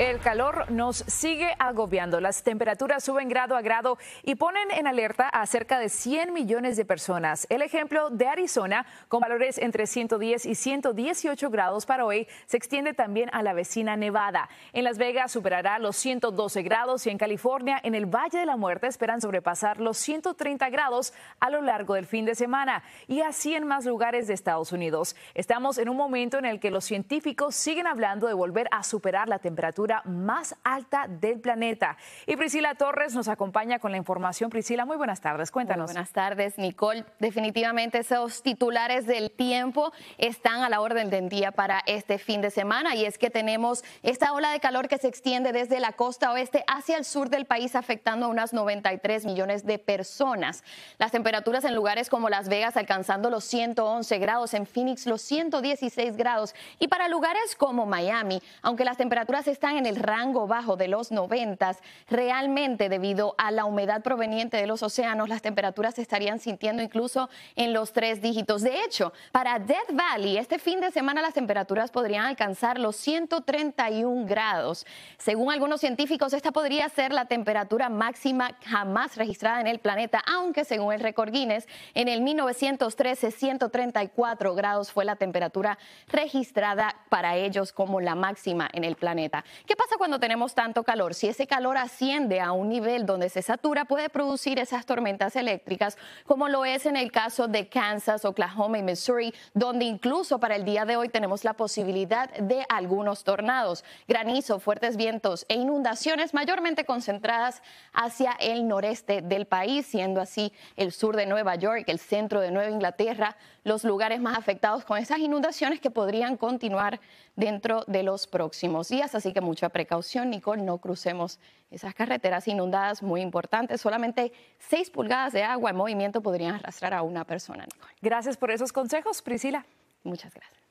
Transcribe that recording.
El calor nos sigue agobiando. Las temperaturas suben grado a grado y ponen en alerta a cerca de 100 millones de personas. El ejemplo de Arizona, con valores entre 110 y 118 grados para hoy, se extiende también a la vecina Nevada. En Las Vegas superará los 112 grados y en California, en el Valle de la Muerte, esperan sobrepasar los 130 grados a lo largo del fin de semana y así en más lugares de Estados Unidos. Estamos en un momento en el que los científicos siguen hablando de volver a superar la temperatura más alta del planeta. Y Priscila Torres nos acompaña con la información. Priscila, muy buenas tardes, cuéntanos. buenas tardes, Nicole. Definitivamente esos titulares del tiempo están a la orden del día para este fin de semana y es que tenemos esta ola de calor que se extiende desde la costa oeste hacia el sur del país afectando a unas 93 millones de personas. Las temperaturas en lugares como Las Vegas alcanzando los 111 grados, en Phoenix los 116 grados y para lugares como Miami, aunque las temperaturas están en el rango bajo de los 90, realmente debido a la humedad proveniente de los océanos, las temperaturas se estarían sintiendo incluso en los tres dígitos. De hecho, para Death Valley, este fin de semana las temperaturas podrían alcanzar los 131 grados. Según algunos científicos, esta podría ser la temperatura máxima jamás registrada en el planeta, aunque según el récord Guinness, en el 1913, 134 grados fue la temperatura registrada para ellos como la máxima en el planeta. ¿Qué pasa cuando tenemos tanto calor? Si ese calor asciende a un nivel donde se satura, puede producir esas tormentas eléctricas, como lo es en el caso de Kansas, Oklahoma y Missouri, donde incluso para el día de hoy tenemos la posibilidad de algunos tornados, granizo, fuertes vientos e inundaciones mayormente concentradas hacia el noreste del país, siendo así el sur de Nueva York, el centro de Nueva Inglaterra, los lugares más afectados con esas inundaciones que podrían continuar dentro de los próximos días. Así que mucha precaución, Nicole, no crucemos esas carreteras inundadas muy importantes. Solamente seis pulgadas de agua en movimiento podrían arrastrar a una persona, Nicole. Gracias por esos consejos, Priscila. Muchas gracias.